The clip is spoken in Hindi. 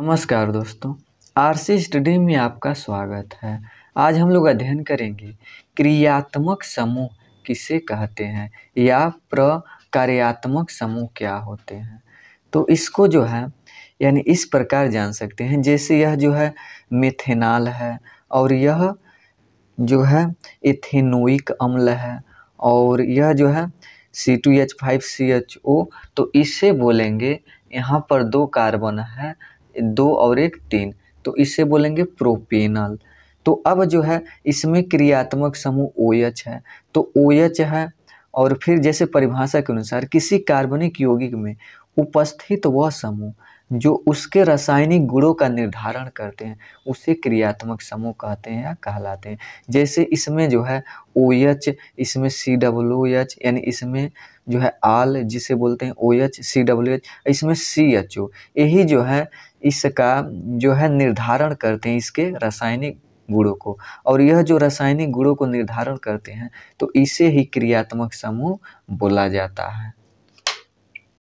नमस्कार दोस्तों आरसी स्टडी में आपका स्वागत है आज हम लोग अध्ययन करेंगे क्रियात्मक समूह किसे कहते हैं या प्रकार्यात्मक समूह क्या होते हैं तो इसको जो है यानी इस प्रकार जान सकते हैं जैसे यह जो है मिथेनॉल है और यह जो है इथेनोइक अम्ल है और यह जो है C two H five C H O तो इसे बोलेंगे यहाँ पर दो कार्बन है दो और एक तीन तो इसे बोलेंगे प्रोपेनल तो अब जो है इसमें क्रियात्मक समूह ओ OH है तो ओ OH है और फिर जैसे परिभाषा के अनुसार किसी कार्बनिक यौगिक में उपस्थित वह समूह जो उसके रासायनिक गुणों का निर्धारण करते हैं उसे क्रियात्मक समूह कहते हैं या कहलाते हैं जैसे इसमें जो है ओ OH, इसमें सी डब्ल्यू एच यानी इसमें जो है आल जिसे बोलते हैं O OH, H C W H इसमें सी एच ओ यही जो है इसका जो है निर्धारण करते हैं इसके रासायनिक गुणों को और यह जो रासायनिक गुणों को निर्धारण करते हैं तो इसे ही क्रियात्मक समूह बोला जाता है